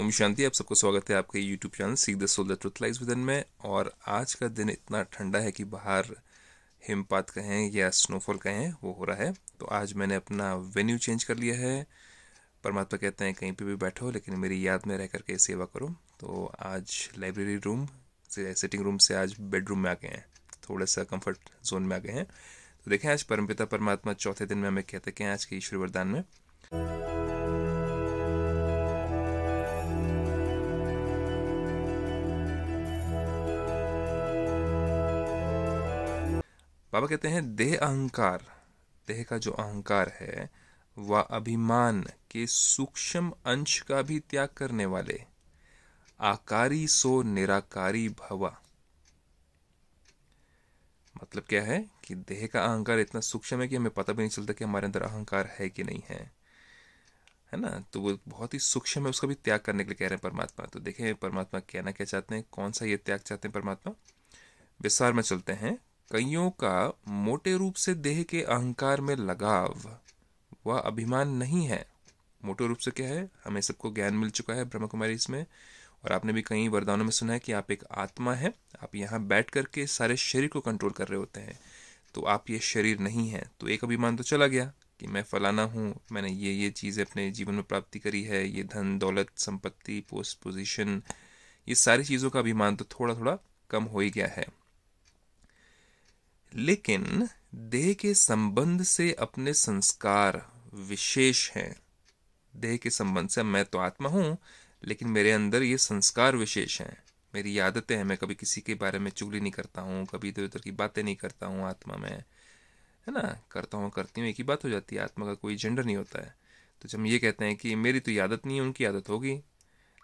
ओम शांति आप सबको स्वागत है आपके YouTube channel seek the soul truth lies within में और आज का दिन इतना ठंडा है कि बाहर हिमपात कहें या स्नोफॉल कहें वो हो रहा है तो आज मैंने अपना वेन्यू चेंज कर लिया है परमात्मा कहते हैं कहीं पे भी बैठो लेकिन मेरी याद में रह करके सेवा करो तो आज लाइब्रेरी रूम से सिटिंग रूम से आज बेडरूम में आ गए हैं थोड़ा सा कम्फर्ट जोन में आ गए हैं तो देखें आज परमपिता परमात्मा चौथे दिन में हमें कहते हैं आज के ईश्वर वरदान में बाबा कहते हैं देह अहंकार देह का जो अहंकार है वह अभिमान के सूक्ष्म अंश का भी त्याग करने वाले आकारी सो निराकारी भवा मतलब क्या है कि देह का अहंकार इतना सूक्ष्म है कि हमें पता भी नहीं चलता कि हमारे अंदर अहंकार है कि नहीं है है ना तो वो बहुत ही सूक्ष्म है उसका भी त्याग करने के लिए कह रहे हैं परमात्मा तो देखें परमात्मा कहना क्या चाहते हैं कौन सा ये त्याग चाहते हैं परमात्मा विस्तार में चलते हैं कईयों का मोटे रूप से देह के अहंकार में लगाव वह अभिमान नहीं है मोटे रूप से क्या है हमें सबको ज्ञान मिल चुका है ब्रह्म कुमारी इसमें और आपने भी कई वरदानों में सुना है कि आप एक आत्मा है आप यहाँ बैठ करके सारे शरीर को कंट्रोल कर रहे होते हैं तो आप ये शरीर नहीं है तो एक अभिमान तो चला गया कि मैं फलाना हूँ मैंने ये ये चीज़ें अपने जीवन में प्राप्ति करी है ये धन दौलत संपत्ति पोस्ट पोजीशन ये सारी चीज़ों का अभिमान तो थोड़ा थोड़ा कम हो ही गया है लेकिन देह के संबंध से अपने संस्कार विशेष हैं देह के संबंध से मैं तो आत्मा हूं लेकिन मेरे अंदर ये संस्कार विशेष हैं मेरी आदतें हैं मैं कभी किसी के बारे में चुगली नहीं करता हूँ कभी इधर उधर की बातें नहीं करता हूँ आत्मा में है ना करता हूँ करती हूँ एक ही बात हो जाती है आत्मा का कोई जेंडर नहीं होता है तो जब हम ये कहते हैं कि मेरी तो आदत नहीं है उनकी आदत होगी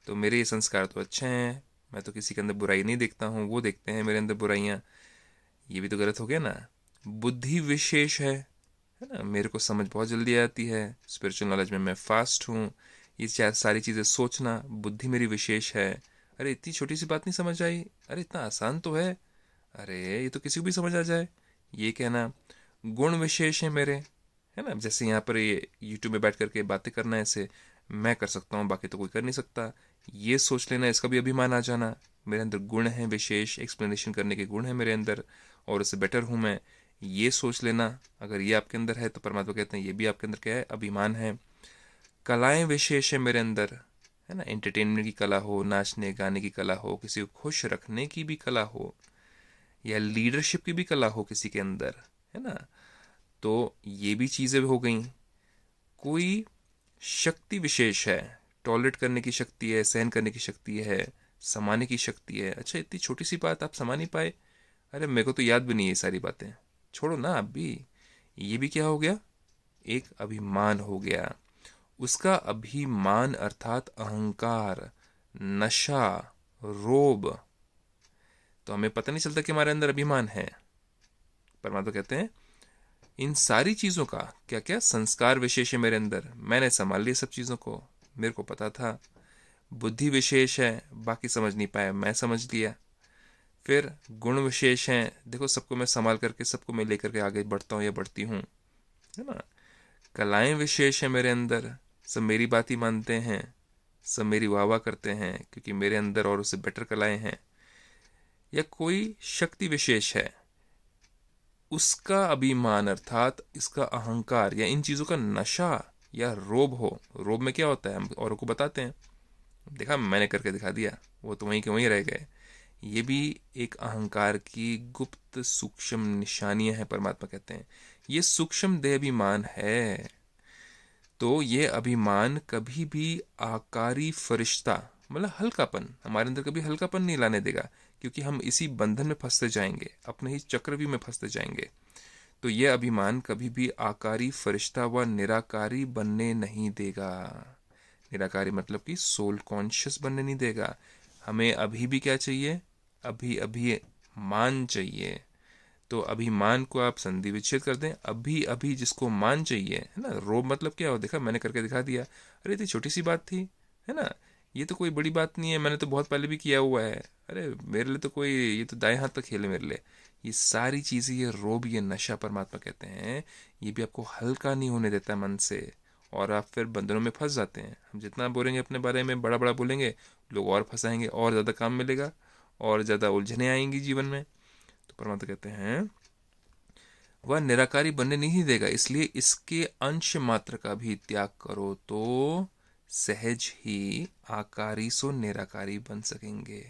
तो मेरे ये संस्कार तो अच्छे हैं मैं तो किसी के अंदर बुराई नहीं देखता हूँ वो देखते हैं मेरे अंदर बुराइयाँ ये भी तो गलत हो गया ना बुद्धि विशेष है है ना मेरे को समझ बहुत जल्दी आती है स्पिरिचुअल नॉलेज में मैं फास्ट हूँ ये सारी चीज़ें सोचना बुद्धि मेरी विशेष है अरे इतनी छोटी सी बात नहीं समझ आई अरे इतना आसान तो है अरे ये तो किसी को भी समझ आ जाए ये कहना गुण विशेष है मेरे है ना जैसे यहाँ पर ये यूट्यूब में बैठ करके बातें करना है ऐसे मैं कर सकता हूँ बाकी तो कोई कर नहीं सकता ये सोच लेना इसका भी अभिमान आ जाना मेरे अंदर गुण है विशेष एक्सप्लेनेशन करने के गुण है मेरे अंदर और उससे बेटर हूँ मैं ये सोच लेना अगर ये आपके अंदर है तो परमात्मा कहते हैं ये भी आपके अंदर क्या है अभिमान है कलाएं विशेष है मेरे अंदर है ना एंटरटेनमेंट की कला हो नाचने गाने की कला हो किसी को खुश रखने की भी कला हो या लीडरशिप की भी कला हो किसी के अंदर है ना तो ये भी चीज़ें हो गई कोई शक्ति विशेष है टॉयलेट करने की शक्ति है सहन करने की शक्ति है समाने की शक्ति है अच्छा इतनी छोटी सी बात आप समा नहीं पाए अरे मेरे को तो याद भी नहीं है सारी बातें छोड़ो ना अब भी ये भी क्या हो गया एक अभिमान हो गया उसका अभिमान अर्थात अहंकार नशा रोब तो हमें पता नहीं चलता कि हमारे अंदर अभिमान है परमात्मा कहते हैं इन सारी चीज़ों का क्या क्या संस्कार विशेष है मेरे अंदर मैंने संभाल लिया सब चीज़ों को मेरे को पता था बुद्धि विशेष है बाकी समझ नहीं पाया मैं समझ लिया फिर गुण विशेष हैं देखो सबको मैं संभाल करके सबको मैं लेकर के आगे बढ़ता हूँ या बढ़ती हूँ है ना कलाएं विशेष हैं मेरे अंदर सब मेरी बात ही मानते हैं सब मेरी वाह वाह करते हैं क्योंकि मेरे अंदर और उससे बेटर कलाएं हैं या कोई शक्ति विशेष है उसका अभिमान अर्थात इसका अहंकार या इन चीज़ों का नशा या रोब हो रोब में क्या होता है हम औरों को बताते हैं देखा मैंने करके दिखा दिया वो तो वहीं के वहीं रह गए ये भी एक अहंकार की गुप्त सूक्ष्म निशानियां हैं परमात्मा कहते हैं ये सूक्ष्म देहाभिमान अभिमान है तो ये अभिमान कभी भी आकारी फरिश्ता मतलब हल्कापन हमारे अंदर कभी हल्कापन नहीं लाने देगा क्योंकि हम इसी बंधन में फंसते जाएंगे अपने ही चक्रव्यूह में फंसते जाएंगे तो यह अभिमान कभी भी आकारी फरिश्ता व निराकारी बनने नहीं देगा निराकारी मतलब कि सोल कॉन्शियस बनने नहीं देगा हमें अभी भी क्या चाहिए अभी अभी मान चाहिए तो अभिमान को आप संधि विच्छेद कर दें अभी अभी जिसको मान चाहिए है ना रो मतलब क्या हो देखा मैंने करके दिखा दिया अरे ये छोटी सी बात थी है ना ये तो कोई बड़ी बात नहीं है मैंने तो बहुत पहले भी किया हुआ है अरे मेरे लिए तो कोई ये तो दाएं हाथ तक खेले मेरे लिए ये सारी चीज़ें ये रोब ये नशा परमात्मा कहते हैं ये भी आपको हल्का नहीं होने देता मन से और आप फिर बंधनों में फंस जाते हैं हम जितना बोलेंगे अपने बारे में बड़ा बड़ा बोलेंगे लोग और फंसाएंगे और ज़्यादा काम मिलेगा और ज़्यादा उलझने आएंगी जीवन में तो परमात्मा कहते हैं वह निराकारी बनने नहीं देगा इसलिए इसके अंश मात्र का भी त्याग करो तो सहज ही आकारी सो निराकारी बन सकेंगे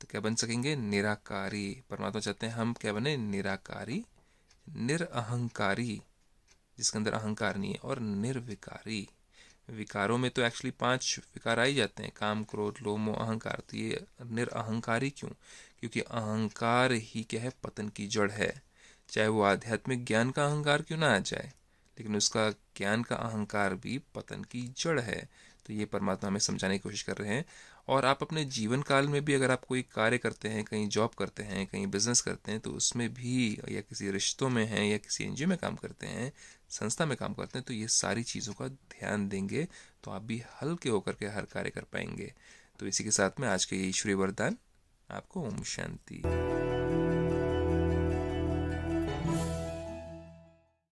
तो क्या बन सकेंगे निराकारी परमात्मा चाहते हैं हम क्या बने निराकारी निरअहकारी जिसके अंदर अहंकार नहीं है और निर्विकारी विकारों में तो एक्चुअली पांच विकार आ ही जाते हैं काम क्रोध लो मो अहंकार तो ये निरअहकार ही क्यों क्योंकि अहंकार ही क्या है पतन की जड़ है चाहे वो आध्यात्मिक ज्ञान का अहंकार क्यों ना आ जाए लेकिन उसका ज्ञान का अहंकार भी पतन की जड़ है तो ये परमात्मा हमें समझाने की कोशिश कर रहे हैं और आप अपने जीवन काल में भी अगर आप कोई कार्य करते हैं कहीं जॉब करते हैं कहीं बिजनेस करते हैं तो उसमें भी या किसी रिश्तों में हैं या किसी एनजीओ में काम करते हैं संस्था में काम करते हैं तो ये सारी चीज़ों का ध्यान देंगे तो आप भी हल्के होकर के हर कार्य कर पाएंगे तो इसी के साथ में आज के ये ईश्वरी वरदान आपको ओम शांति